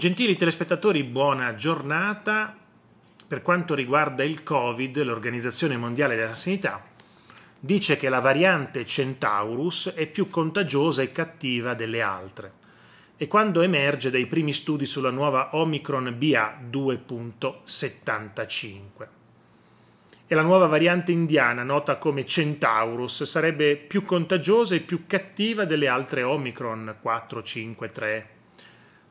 Gentili telespettatori, buona giornata. Per quanto riguarda il Covid, l'Organizzazione Mondiale della Sanità dice che la variante Centaurus è più contagiosa e cattiva delle altre e quando emerge dai primi studi sulla nuova Omicron BA2.75. E la nuova variante indiana, nota come Centaurus, sarebbe più contagiosa e più cattiva delle altre Omicron 4, 5, 453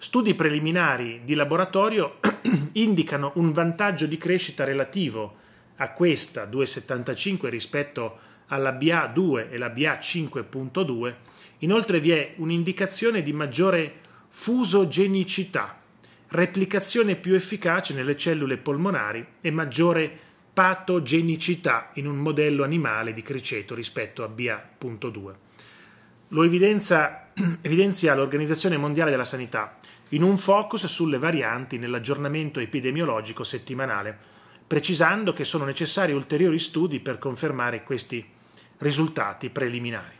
Studi preliminari di laboratorio indicano un vantaggio di crescita relativo a questa 2,75 rispetto alla BA2 e la BA5.2. Inoltre vi è un'indicazione di maggiore fusogenicità, replicazione più efficace nelle cellule polmonari e maggiore patogenicità in un modello animale di criceto rispetto a BA.2. Lo evidenza evidenzia l'Organizzazione Mondiale della Sanità in un focus sulle varianti nell'aggiornamento epidemiologico settimanale, precisando che sono necessari ulteriori studi per confermare questi risultati preliminari.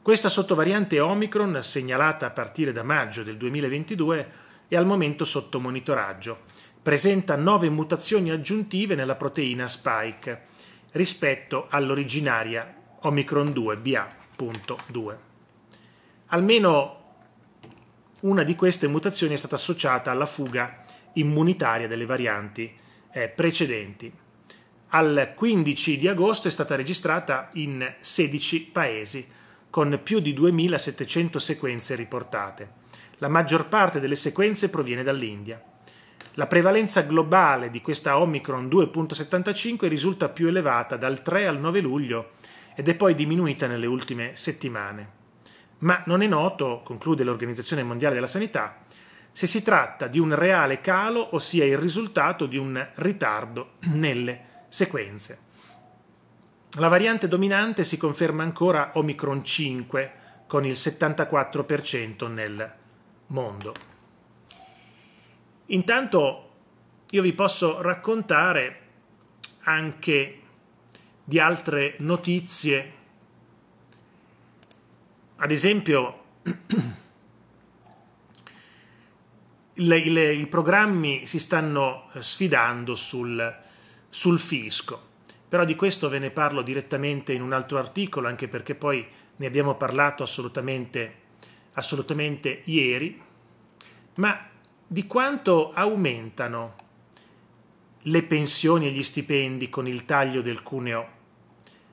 Questa sottovariante Omicron, segnalata a partire da maggio del 2022, è al momento sotto monitoraggio. Presenta nove mutazioni aggiuntive nella proteina spike rispetto all'originaria Omicron 2 BA Almeno una di queste mutazioni è stata associata alla fuga immunitaria delle varianti eh, precedenti. Al 15 di agosto è stata registrata in 16 paesi, con più di 2.700 sequenze riportate. La maggior parte delle sequenze proviene dall'India. La prevalenza globale di questa Omicron 2.75 risulta più elevata dal 3 al 9 luglio ed è poi diminuita nelle ultime settimane. Ma non è noto, conclude l'Organizzazione Mondiale della Sanità, se si tratta di un reale calo, ossia il risultato di un ritardo nelle sequenze. La variante dominante si conferma ancora Omicron 5 con il 74% nel mondo. Intanto io vi posso raccontare anche di altre notizie. Ad esempio, le, le, i programmi si stanno eh, sfidando sul, sul fisco, però di questo ve ne parlo direttamente in un altro articolo, anche perché poi ne abbiamo parlato assolutamente, assolutamente ieri, ma di quanto aumentano le pensioni e gli stipendi con il taglio del cuneo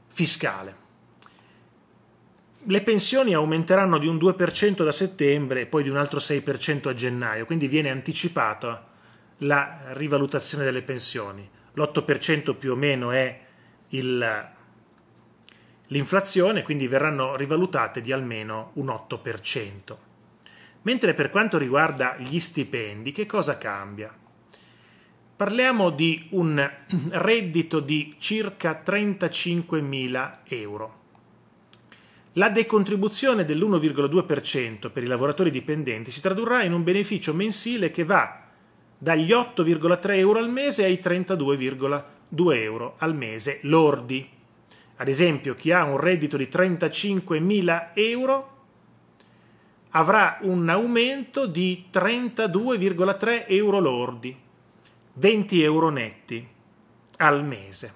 fiscale. Le pensioni aumenteranno di un 2% da settembre e poi di un altro 6% a gennaio, quindi viene anticipata la rivalutazione delle pensioni. L'8% più o meno è il, l'inflazione, quindi verranno rivalutate di almeno un 8%. Mentre per quanto riguarda gli stipendi, che cosa cambia? Parliamo di un reddito di circa 35.000 euro. La decontribuzione dell'1,2% per i lavoratori dipendenti si tradurrà in un beneficio mensile che va dagli 8,3 euro al mese ai 32,2 euro al mese lordi. Ad esempio, chi ha un reddito di 35.000 euro avrà un aumento di 32,3 euro lordi 20 euro netti al mese,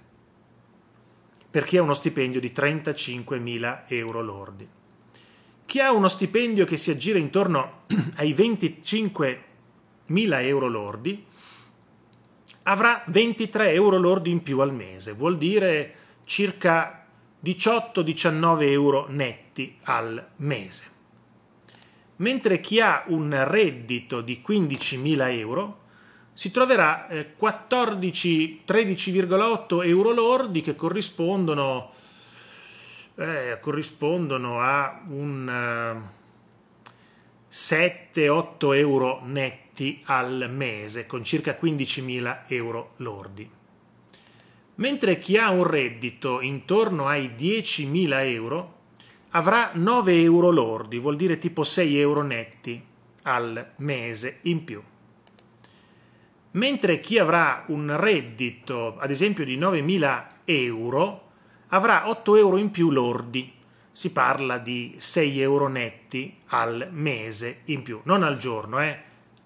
per chi ha uno stipendio di 35.000 euro lordi. Chi ha uno stipendio che si aggira intorno ai 25.000 euro lordi avrà 23 euro lordi in più al mese, vuol dire circa 18-19 euro netti al mese. Mentre chi ha un reddito di 15.000 euro si troverà 14, eh, 13,8 euro lordi che corrispondono, eh, corrispondono a un uh, eh, 7-8 euro netti al mese, con circa 15.000 euro lordi. Mentre chi ha un reddito intorno ai 10.000 euro avrà 9 euro lordi, vuol dire tipo 6 euro netti al mese in più mentre chi avrà un reddito, ad esempio, di 9.000 euro, avrà 8 euro in più lordi. Si parla di 6 euro netti al mese in più, non al giorno, eh?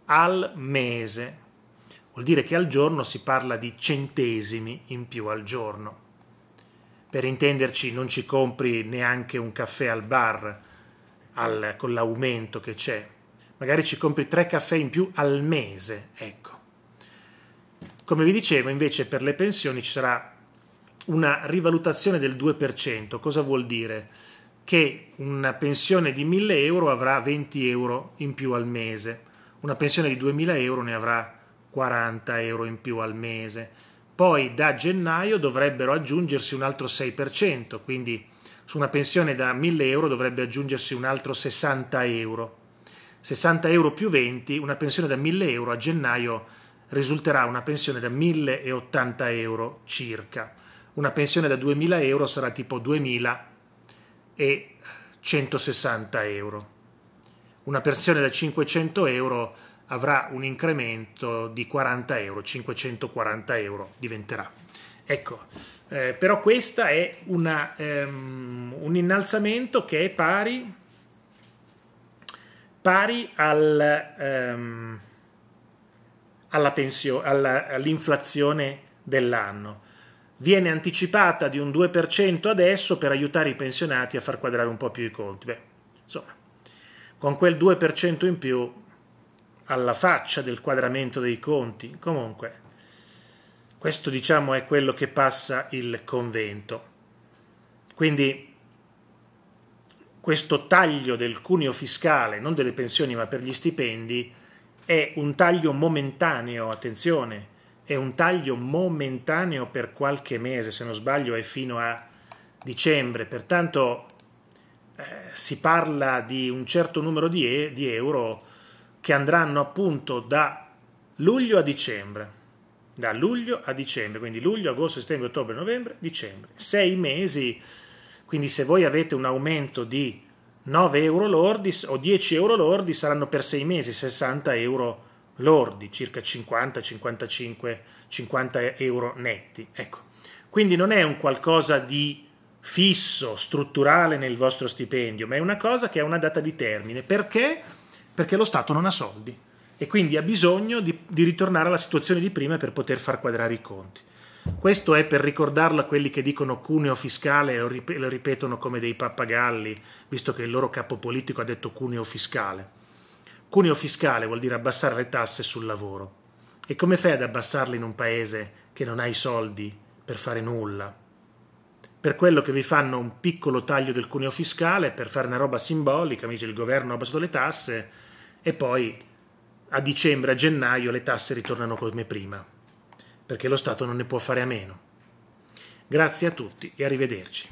al mese. Vuol dire che al giorno si parla di centesimi in più al giorno. Per intenderci, non ci compri neanche un caffè al bar al, con l'aumento che c'è. Magari ci compri tre caffè in più al mese, ecco. Come vi dicevo, invece, per le pensioni ci sarà una rivalutazione del 2%. Cosa vuol dire? Che una pensione di 1000 euro avrà 20 euro in più al mese, una pensione di 2000 euro ne avrà 40 euro in più al mese. Poi da gennaio dovrebbero aggiungersi un altro 6%, quindi su una pensione da 1000 euro dovrebbe aggiungersi un altro 60 euro. 60 euro più 20, una pensione da 1000 euro a gennaio risulterà una pensione da 1080 euro circa. Una pensione da 2000 euro sarà tipo 2160 euro. Una pensione da 500 euro avrà un incremento di 40 euro, 540 euro diventerà. Ecco, eh, però questo è una, um, un innalzamento che è pari, pari al... Um, alla pensio- alla, all'inflazione dell'anno. Viene anticipata di un 2% adesso per aiutare i pensionati a far quadrare un po' più i conti. Beh, insomma, con quel 2% in più alla faccia del quadramento dei conti. Comunque, questo diciamo è quello che passa il convento. Quindi questo taglio del cuneo fiscale, non delle pensioni ma per gli stipendi, è un taglio momentaneo, attenzione, è un taglio momentaneo per qualche mese, se non sbaglio è fino a dicembre, pertanto eh, si parla di un certo numero di, e- di euro che andranno appunto da luglio a dicembre da luglio a dicembre, quindi luglio, agosto, settembre, ottobre, novembre, dicembre, sei mesi, quindi se voi avete un aumento di 9 euro lordi o 10 euro lordi saranno per 6 mesi 60 euro lordi, circa 50, 55, 50 euro netti. Ecco. Quindi non è un qualcosa di fisso, strutturale nel vostro stipendio, ma è una cosa che ha una data di termine. Perché? Perché lo Stato non ha soldi e quindi ha bisogno di, di ritornare alla situazione di prima per poter far quadrare i conti. Questo è per ricordarlo a quelli che dicono cuneo fiscale e lo ripetono come dei pappagalli, visto che il loro capo politico ha detto cuneo fiscale. Cuneo fiscale vuol dire abbassare le tasse sul lavoro. E come fai ad abbassarle in un paese che non ha i soldi per fare nulla? Per quello che vi fanno un piccolo taglio del cuneo fiscale, per fare una roba simbolica, mi dice il governo ha abbassato le tasse, e poi a dicembre, a gennaio le tasse ritornano come prima perché lo Stato non ne può fare a meno. Grazie a tutti e arrivederci.